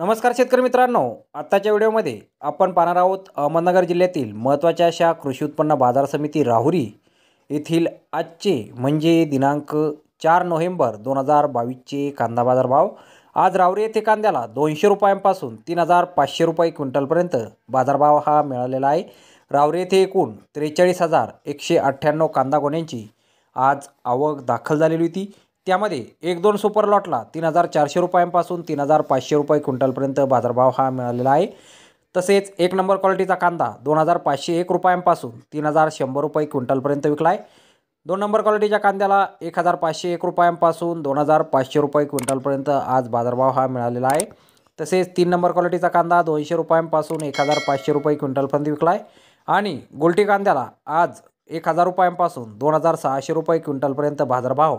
नमस्कार शेतकरी मित्रांनो आत्ताच्या व्हिडिओमध्ये आपण पाहणार आहोत अहमदनगर जिल्ह्यातील महत्त्वाच्या अशा कृषी उत्पन्न बाजार समिती राहुरी येथील आजचे म्हणजे दिनांक चार नोव्हेंबर दोन हजार बावीसचे कांदा बाजार भाव आज राहुरी येथे कांद्याला दोनशे रुपयांपासून तीन हजार पाचशे रुपये क्विंटलपर्यंत बाजारभाव हा मिळालेला आहे राहुरी येथे एकूण त्रेचाळीस हजार एकशे अठ्ठ्याण्णव कांदा गोण्यांची आज आवक दाखल झालेली होती त्यामध्ये एक दोन सुपर लॉटला तीन हजार चारशे रुपयांपासून तीन हजार पाचशे रुपये क्विंटलपर्यंत बाजारभाव हा मिळालेला आहे तसेच एक नंबर क्वालिटीचा कांदा दोन हजार पाचशे एक रुपयांपासून तीन हजार शंभर रुपये क्विंटलपर्यंत विकला आहे दोन नंबर क्वालिटीच्या कांद्याला एक हजार पाचशे एक रुपयांपासून दोन हजार पाचशे रुपये क्विंटलपर्यंत आज बाजारभाव हा मिळालेला आहे तसेच तीन नंबर क्वालिटीचा कांदा दोनशे रुपयांपासून एक हजार पाचशे रुपये क्विंटलपर्यंत विकला आहे आणि गोलटी कांद्याला आज एक हजार रुपयांपासून दोन हजार सहाशे रुपये क्विंटलपर्यंत बाजारभाव